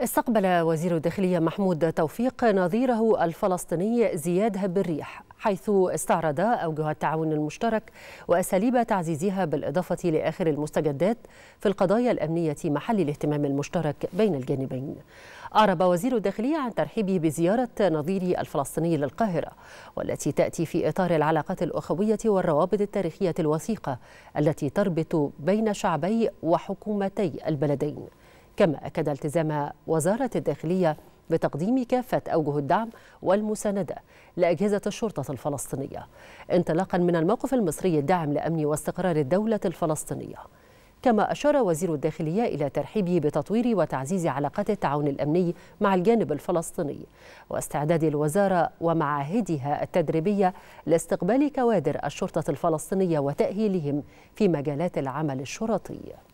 استقبل وزير الداخلية محمود توفيق نظيره الفلسطيني زياد الريح حيث استعرض أوجه التعاون المشترك وأساليب تعزيزها بالإضافة لآخر المستجدات في القضايا الأمنية محل الاهتمام المشترك بين الجانبين أعرب وزير الداخلية عن ترحيبه بزيارة نظيره الفلسطيني للقاهرة والتي تأتي في إطار العلاقات الأخوية والروابط التاريخية الوثيقة التي تربط بين شعبي وحكومتي البلدين كما أكد التزام وزارة الداخلية بتقديم كافة أوجه الدعم والمساندة لأجهزة الشرطة الفلسطينية انطلاقا من الموقف المصري الداعم لأمن واستقرار الدولة الفلسطينية كما أشار وزير الداخلية إلى ترحيبه بتطوير وتعزيز علاقات التعاون الأمني مع الجانب الفلسطيني واستعداد الوزارة ومعاهدها التدريبية لاستقبال كوادر الشرطة الفلسطينية وتأهيلهم في مجالات العمل الشرطي